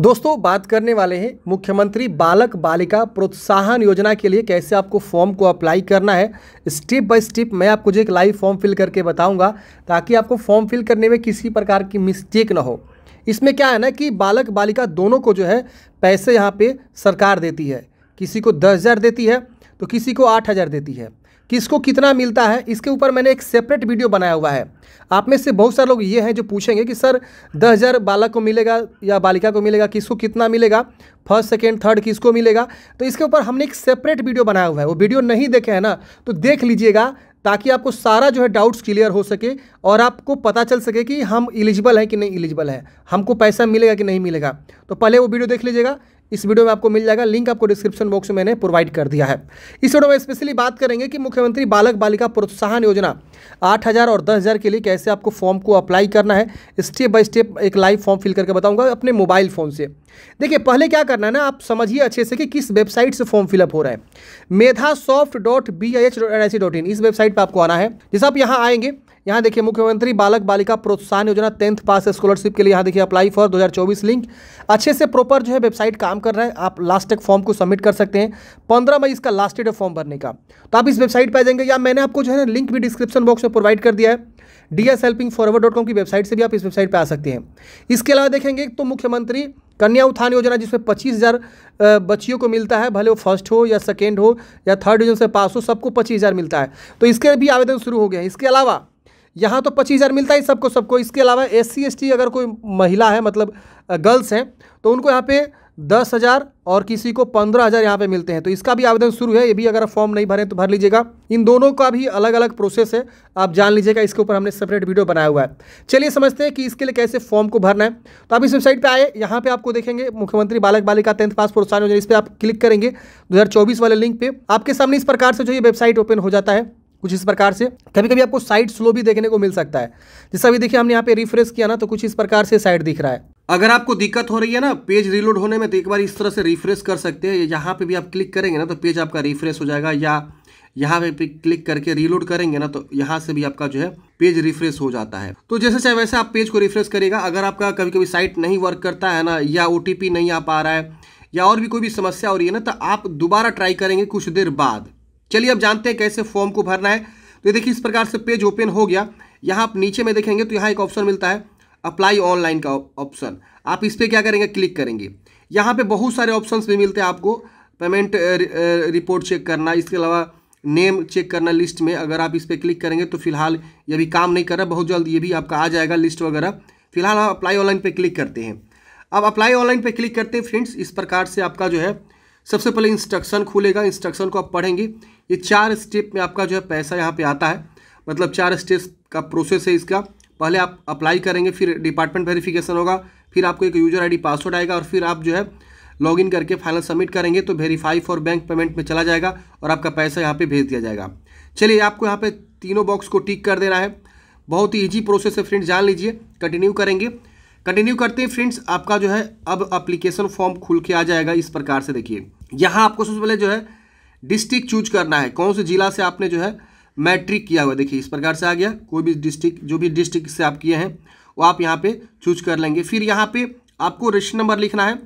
दोस्तों बात करने वाले हैं मुख्यमंत्री बालक बालिका प्रोत्साहन योजना के लिए कैसे आपको फॉर्म को अप्लाई करना है स्टेप बाय स्टेप मैं आपको जो एक लाइव फॉर्म फिल करके बताऊंगा ताकि आपको फॉर्म फिल करने में किसी प्रकार की मिस्टेक ना हो इसमें क्या है ना कि बालक बालिका दोनों को जो है पैसे यहाँ पर सरकार देती है किसी को दस हज़ार देती है तो किसी को आठ हज़ार देती है किसको कितना मिलता है इसके ऊपर मैंने एक सेपरेट वीडियो बनाया हुआ है आप में से बहुत सारे लोग ये हैं जो पूछेंगे कि सर दस हज़ार बालक को मिलेगा या बालिका को मिलेगा किसको कितना मिलेगा फर्स्ट सेकेंड थर्ड किसको मिलेगा तो इसके ऊपर हमने एक सेपरेट वीडियो बनाया हुआ है वो वीडियो नहीं देखे हैं ना तो देख लीजिएगा ताकि आपको सारा जो है डाउट्स क्लियर हो सके और आपको पता चल सके कि हम इलिजिबल हैं कि नहीं इलिजिबल है हमको पैसा मिलेगा कि नहीं मिलेगा तो पहले वो वीडियो देख लीजिएगा इस वीडियो में आपको मिल जाएगा लिंक आपको डिस्क्रिप्शन बॉक्स में मैंने प्रोवाइड कर दिया है इस वीडियो में स्पेशली बात करेंगे कि मुख्यमंत्री बालक बालिका प्रोत्साहन योजना 8000 और 10000 के लिए कैसे आपको फॉर्म को अप्लाई करना है स्टेप बाय स्टेप एक लाइव फॉर्म फिल करके बताऊंगा अपने मोबाइल फ़ोन से देखिए पहले क्या करना है ना आप समझिए अच्छे से कि किस वेबसाइट से फॉर्म फिलअप हो रहा है Medha soft dot B I H dot N I C dot in इस वेबसाइट पर आपको आना है जैसे आप यहाँ आएंगे यहाँ देखिए मुख्यमंत्री बालक बालिका प्रोत्साहन योजना टेंथ पास स्कॉलरशिप के लिए यहाँ देखिए अप्लाई फॉर 2024 लिंक अच्छे से प्रॉपर जो है वेबसाइट काम कर रहा है आप लास्ट तक फॉर्म को सबमिट कर सकते हैं पंद्रह मई इसका लास्ट डेट है फॉर्म भरने का तो आप इस वेबसाइट पर आ जाएंगे या मैंने आपको जो है ना लिंक भी डिस्क्रिप्शन बॉक्स में प्रोवाइड कर दिया है the helping forward dot com की वेबसाइट से भी आप इस वेबसाइट पर आ सकते हैं इसके अलावा देखेंगे तो मुख्यमंत्री कन्या उत्थान योजना जिसमें पच्चीस हज़ार बच्चियों को मिलता है भले वो फर्स्ट हो या सेकेंड हो या थर्ड डिवीजन से पास हो सबको पच्चीस हज़ार मिलता है तो इसके भी आवेदन शुरू हो गए हैं इसके अलावा यहाँ तो पच्चीस हज़ार मिलता ही सबको सबको इसके अलावा एस सी अगर कोई महिला है मतलब गर्ल्स हैं तो उनको यहाँ पे दस हज़ार और किसी को पंद्रह हज़ार यहाँ पे मिलते हैं तो इसका भी आवेदन शुरू है ये भी अगर फॉर्म नहीं भरें तो भर लीजिएगा इन दोनों का भी अलग अलग प्रोसेस है आप जान लीजिएगा इसके ऊपर हमने सेपरेट वीडियो बनाया हुआ है चलिए समझते हैं कि इसके लिए कैसे फॉर्म को भरना है तो आप इस वेबसाइट पर आए यहाँ पर आपको देखेंगे मुख्यमंत्री बालक बालिका टेंथ पास प्रोत्साहन योजना इस पर आप क्लिक करेंगे दो वाले लिंक पर आपके सामने इस प्रकार से जो ये वेबसाइट ओपन हो जाता है कुछ इस प्रकार से कभी कभी आपको साइड स्लो भी देखने को मिल सकता है जैसा अभी देखिए हमने यहाँ पे रिफ्रेश किया ना तो कुछ इस प्रकार से साइड दिख रहा है अगर आपको दिक्कत हो रही है ना पेज रीलोड होने में तो एक बार इस तरह से रिफ्रेश कर सकते हैं यहाँ पे भी आप क्लिक करेंगे ना तो पेज आपका रिफ्रेश हो जाएगा या यहाँ पे क्लिक करके रीलोड करेंगे ना तो यहाँ से भी आपका जो है पेज रिफ्रेश हो जाता है तो जैसे चाहे वैसे आप पेज को रिफ्रेश करेगा अगर आपका कभी कभी साइट नहीं वर्क करता है ना या ओ नहीं आ पा रहा है या और भी कोई भी समस्या हो रही है ना तो आप दोबारा ट्राई करेंगे कुछ देर बाद चलिए अब जानते हैं कैसे फॉर्म को भरना है तो देखिए इस प्रकार से पेज ओपन हो गया यहाँ आप नीचे में देखेंगे तो यहाँ एक ऑप्शन मिलता है अप्लाई ऑनलाइन का ऑप्शन आप इस पर क्या करेंगे क्लिक करेंगे यहाँ पे बहुत सारे ऑप्शंस भी मिलते हैं आपको पेमेंट रिपोर्ट चेक करना इसके अलावा नेम चेक करना लिस्ट में अगर आप इस पर क्लिक करेंगे तो फिलहाल ये भी काम नहीं कर रहा बहुत जल्द ये भी आपका आ जाएगा लिस्ट वगैरह फिलहाल आप अप्लाई ऑनलाइन पर क्लिक करते हैं अब अप्लाई ऑनलाइन पर क्लिक करते हैं फ्रेंड्स इस प्रकार से आपका जो है सबसे पहले इंस्ट्रक्शन खुलेगा इंस्ट्रक्शन को आप पढ़ेंगे ये चार स्टेप में आपका जो है पैसा यहाँ पे आता है मतलब चार स्टेप का प्रोसेस है इसका पहले आप अप्लाई करेंगे फिर डिपार्टमेंट वेरिफिकेशन होगा फिर आपको एक यूजर आईडी पासवर्ड आएगा और फिर आप जो है लॉगिन करके फाइनल सबमिट करेंगे तो वेरीफाई फॉर बैंक पेमेंट में चला जाएगा और आपका पैसा यहाँ पर भेज दिया जाएगा चलिए आपको यहाँ पर तीनों बॉक्स को टिक कर देना है बहुत ही ईजी प्रोसेस है फ्रेंड्स जान लीजिए कंटिन्यू करेंगे कंटिन्यू करते हैं फ्रेंड्स आपका जो है अब अप्लीकेशन फॉर्म खुल के आ जाएगा इस प्रकार से देखिए यहाँ आपको सबसे पहले जो है डिस्ट्रिक्ट चूज करना है कौन से जिला से आपने जो है मैट्रिक किया हुआ देखिए इस प्रकार से आ गया कोई भी डिस्ट्रिक्ट जो भी डिस्ट्रिक्ट से आप किए हैं वो आप यहाँ पे चूज कर लेंगे फिर यहाँ पे आपको रजिस्टर नंबर लिखना है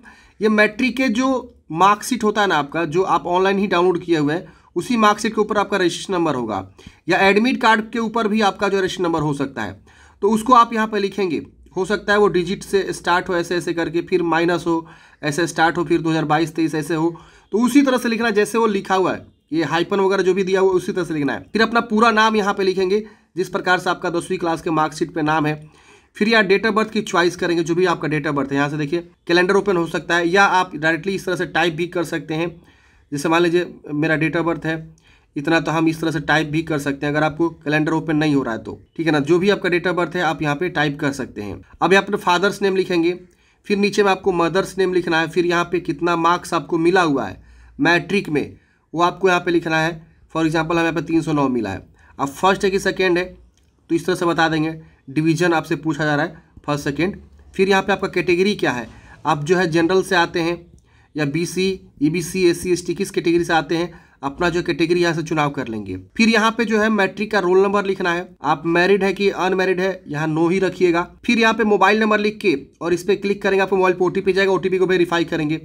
ये मैट्रिक के जो मार्कशीट होता है ना आपका जो आप ऑनलाइन ही डाउनलोड किए हुए हैं उसी मार्कशीट के ऊपर आपका रजिस्टर नंबर होगा या एडमिट कार्ड के ऊपर भी आपका जो रजिस्टर नंबर हो सकता है तो उसको आप यहाँ पर लिखेंगे हो सकता है वो डिजिट से स्टार्ट हो ऐसे ऐसे करके फिर माइनस हो ऐसे स्टार्ट हो फिर 2022 हज़ार ऐसे हो तो उसी तरह से लिखना है जैसे वो लिखा हुआ है ये हाइपन वगैरह जो भी दिया हुआ है उसी तरह से लिखना है फिर अपना पूरा नाम यहाँ पे लिखेंगे जिस प्रकार से आपका दसवीं क्लास के मार्कशीट पे नाम है फिर यहाँ डेट ऑफ बर्थ की चॉइस करेंगे जो भी आपका डेट ऑफ बर्थ है यहाँ से देखिए कैलेंडर ओपन हो सकता है या आप डायरेक्टली इस तरह से टाइप भी कर सकते हैं जैसे मान लीजिए मेरा डेट ऑफ बर्थ है इतना तो हम इस तरह से टाइप भी कर सकते हैं अगर आपको कैलेंडर ओपन नहीं हो रहा है तो ठीक है ना जो भी आपका डेट ऑफ बर्थ है आप यहाँ पे टाइप कर सकते हैं अब यहाँ पर फादर्स नेम लिखेंगे फिर नीचे में आपको मदर्स नेम लिखना है फिर यहाँ पे कितना मार्क्स आपको मिला हुआ है मैट्रिक में वो आपको यहाँ पे लिखना है फॉर एग्जाम्पल हमें यहाँ पर तीन सौ नौ मिला है अब फर्स्ट है कि सेकेंड है तो इस तरह से बता देंगे डिवीजन आपसे पूछा जा रहा है फर्स्ट सेकेंड फिर यहाँ पर आपका कैटेगरी क्या है आप जो है जनरल से आते हैं या B C E B C S C S T किस कैटेगरी से आते हैं अपना जो कैटेगरी यहाँ से चुनाव कर लेंगे फिर यहाँ पे जो है मैट्रिक का रोल नंबर लिखना है आप मैरिड है कि अनमेरिड है यहाँ नो ही रखिएगा फिर यहाँ पे मोबाइल नंबर लिख के और इस पर क्लिक करेंगे आपको मोबाइल पर ओटीपी जाएगा ओटीपी को वेरीफाई करेंगे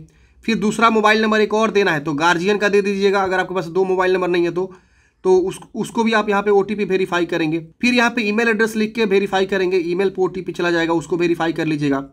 फिर दूसरा मोबाइल नंबर एक और देना है तो गार्जियन का दे दीजिएगा अगर आपके पास दो मोबाइल नंबर नहीं है तो तो उस उसको भी आप यहाँ पे ओ वेरीफाई करेंगे फिर यहाँ पे ईमेल एड्रेस लिख के वेरीफाई करेंगे ईमेल पे ओ चला जाएगा उसको वेरीफाई कर लीजिएगा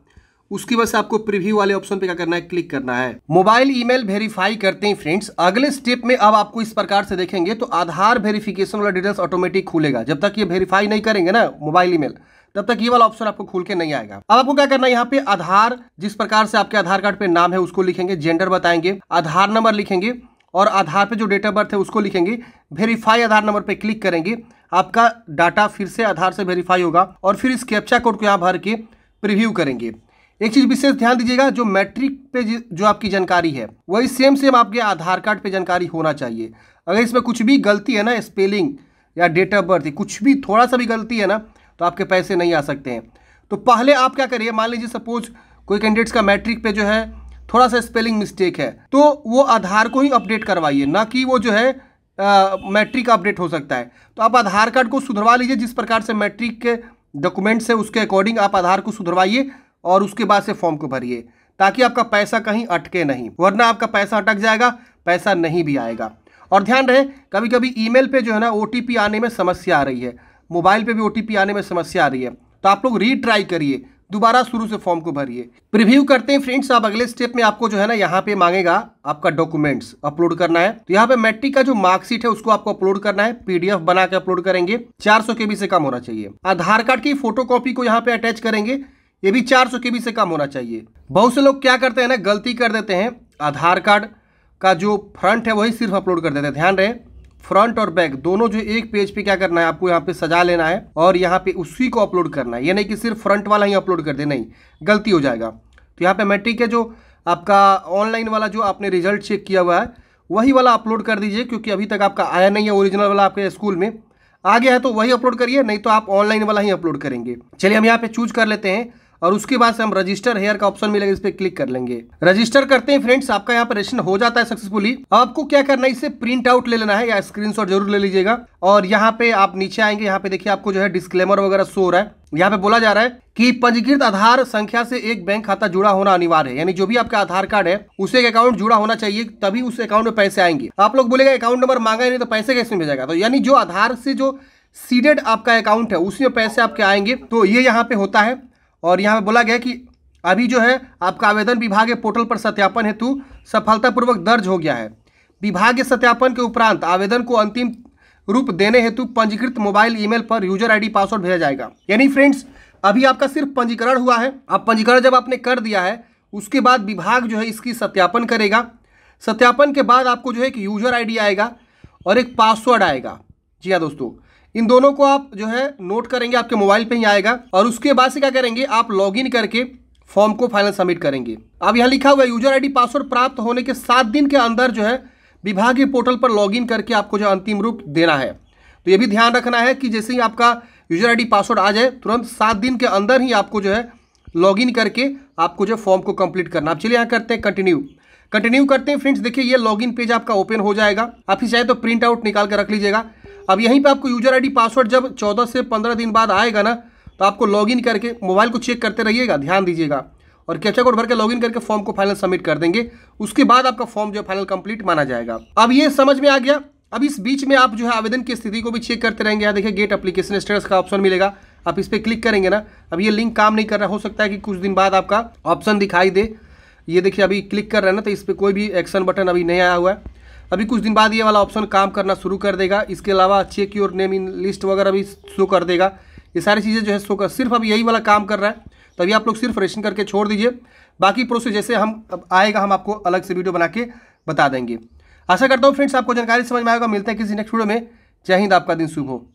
उसकी वजह से आपको प्रीव्यू वाले ऑप्शन पे क्या करना है क्लिक करना है मोबाइल ईमेल वेरीफाई करते हैं फ्रेंड्स अगले स्टेप में अब आपको इस प्रकार से देखेंगे तो आधार वेरिफिकेशन वाला डिटेल्स ऑटोमेटिक खुलेगा जब तक ये वेरीफाई नहीं करेंगे ना मोबाइल ईमेल तब तक ये वाला ऑप्शन आपको खुल के नहीं आएगा अब आपको क्या करना है यहाँ पे आधार जिस प्रकार से आपके आधार कार्ड पे नाम है उसको लिखेंगे जेंडर बताएंगे आधार नंबर लिखेंगे और आधार पे जो डेट ऑफ बर्थ है उसको लिखेंगे वेरीफाई आधार नंबर पे क्लिक करेंगे आपका डाटा फिर से आधार से वेरीफाई होगा और फिर इस कैप्चा कोड को यहाँ भर के प्रिव्यू करेंगे एक चीज विशेष ध्यान दीजिएगा जो मैट्रिक पे जो आपकी जानकारी है वही सेम सेम आपके आधार कार्ड पे जानकारी होना चाहिए अगर इसमें कुछ भी गलती है ना स्पेलिंग या डेट ऑफ बर्थ कुछ भी थोड़ा सा भी गलती है ना तो आपके पैसे नहीं आ सकते हैं तो पहले आप क्या करिए मान लीजिए सपोज कोई कैंडिडेट्स का मैट्रिक पे जो है थोड़ा सा स्पेलिंग मिस्टेक है तो वो आधार को ही अपडेट करवाइए ना कि वो जो है मैट्रिक अपडेट हो सकता है तो आप आधार कार्ड को सुधरवा लीजिए जिस प्रकार से मैट्रिक के डॉक्यूमेंट्स है उसके अकॉर्डिंग आप आधार को सुधरवाइए और उसके बाद से फॉर्म को भरिए ताकि आपका पैसा कहीं अटके नहीं वरना आपका पैसा अटक जाएगा पैसा नहीं भी आएगा और ध्यान रहे कभी कभी ईमेल पे जो है ना ओ आने में समस्या आ रही है मोबाइल पे भी ओ आने में समस्या आ रही है तो आप लोग रीट्राई करिए दोबारा शुरू से फॉर्म को भरिए प्रीव्यू करते हैं फ्रेंड्स आप अगले स्टेप में आपको जो है ना यहाँ पे मांगेगा आपका डॉक्यूमेंट्स अपलोड करना है तो यहाँ पे मैट्रिक का जो मार्कशीट है उसको आपको अपलोड करना है पीडीएफ बना के अपलोड करेंगे 400 केबी से कम होना चाहिए आधार कार्ड की फोटोकॉपी को यहाँ पे अटैच करेंगे ये भी 400 बी से कम होना चाहिए बहुत से लोग क्या करते हैं ना गलती कर देते हैं आधार कार्ड का जो फ्रंट है वही सिर्फ अपलोड कर देते हैं ध्यान रहे फ्रंट और बैक दोनों जो एक पेज पे क्या करना है आपको यहाँ पे सजा लेना है और यहाँ पे उसी को अपलोड करना है ये नहीं कि सिर्फ फ्रंट वाला ही अपलोड कर दे नहीं गलती हो जाएगा तो यहाँ पे मैट्रिक है जो आपका ऑनलाइन वाला जो आपने रिजल्ट चेक किया हुआ है वही वाला अपलोड कर दीजिए क्योंकि अभी तक आपका आया नहीं है ओरिजिनल वाला आपके स्कूल में आ गया है तो वही अपलोड करिए नहीं तो आप ऑनलाइन वाला ही अपलोड करेंगे चलिए हम यहाँ पे चूज कर लेते हैं और उसके बाद से हम रजिस्टर हेयर का ऑप्शन मिलेगा इस पर क्लिक कर लेंगे रजिस्टर करते हैं फ्रेंड्स आपका यहाँ पर रजिस्टर हो जाता है सक्सेसफुली आपको क्या करना है इसे प्रिंट आउट ले लेना है या स्क्रीन जरूर ले लीजिएगा और यहाँ पे आप नीचे आएंगे यहाँ पे देखिए आपको जो है डिस्क्लेमर वगैरह शो हो रहा है यहाँ पे बोला जा रहा है कि पंजीकृत आधार संख्या से एक बैंक खाता जुड़ा होना अनिवार्य है यानी जो भी आपका आधार कार्ड है उसे एक अकाउंट जुड़ा होना चाहिए तभी उस अकाउंट में पैसे आएंगे आप लोग बोलेगा अकाउंट नंबर मांगा नहीं तो पैसे कैसे भेजेगा तो यानी जो आधार से जो सीडेड आपका अकाउंट है उसमें पैसे आपके आएंगे तो ये यहाँ पे होता है और यहाँ पर बोला गया कि अभी जो है आपका आवेदन विभाग के पोर्टल पर सत्यापन हेतु सफलतापूर्वक दर्ज हो गया है विभाग के सत्यापन के उपरांत आवेदन को अंतिम रूप देने हेतु पंजीकृत मोबाइल ईमेल पर यूजर आईडी पासवर्ड भेजा जाएगा यानी फ्रेंड्स अभी आपका सिर्फ पंजीकरण हुआ है अब पंजीकरण जब आपने कर दिया है उसके बाद विभाग जो है इसकी सत्यापन करेगा सत्यापन के बाद आपको जो है एक यूजर आईडी आएगा और एक पासवर्ड आएगा जी हाँ दोस्तों इन दोनों को आप जो है नोट करेंगे आपके मोबाइल पे ही आएगा और उसके बाद से क्या करेंगे आप लॉगिन करके फॉर्म को फाइनल सबमिट करेंगे अब यहाँ लिखा हुआ है यूजर आईडी पासवर्ड प्राप्त होने के सात दिन के अंदर जो है विभागीय पोर्टल पर लॉगिन करके आपको जो अंतिम रूप देना है तो ये भी ध्यान रखना है कि जैसे ही आपका यूजर आई पासवर्ड आ जाए तुरंत सात दिन के अंदर ही आपको जो है लॉगिन करके आपको जो फॉर्म को कंप्लीट करना आप चलिए यहाँ करते हैं कंटिन्यू कंटिन्यू करते हैं फ्रेंड्स देखिए ये लॉगिन पेज आपका ओपन हो जाएगा आप ही चाहे तो प्रिंट आउट निकाल कर रख लीजिएगा अब यहीं पे आपको यूजर आईडी पासवर्ड जब 14 से 15 दिन बाद आएगा ना तो आपको लॉगिन करके मोबाइल को चेक करते रहिएगा ध्यान दीजिएगा और कैप्चा कोड भर के लॉगिन करके फॉर्म को फाइनल सबमिट कर देंगे उसके बाद आपका फॉर्म जो है फाइनल कंप्लीट माना जाएगा अब ये समझ में आ गया अब इस बीच में आप जो है आवेदन की स्थिति को भी चेक करते रहेंगे यहाँ देखिए गेट अप्लीकेशन स्टेटस का ऑप्शन मिलेगा आप इस पर क्लिक करेंगे ना अब ये लिंक काम नहीं कर रहा हो सकता है कि कुछ दिन बाद आपका ऑप्शन दिखाई दे ये देखिए अभी क्लिक कर रहे हैं ना तो इस पर कोई भी एक्शन बटन अभी नहीं आया हुआ है अभी कुछ दिन बाद ये वाला ऑप्शन काम करना शुरू कर देगा इसके अलावा check your name in list वगैरह भी शो कर देगा ये सारी चीज़ें जो है शो कर सिर्फ अब यही वाला काम कर रहा है तभी आप लोग सिर्फ रजिस्ट्रेशन करके छोड़ दीजिए बाकी प्रोसेस जैसे हम अब आएगा हम आपको अलग से वीडियो बना के बता देंगे आशा करता हूँ फ्रेंड्स आपको जानकारी समझ में आएगा मिलते हैं किसी नेक्स्ट वीडियो में जय हिंद आपका दिन शुभ हो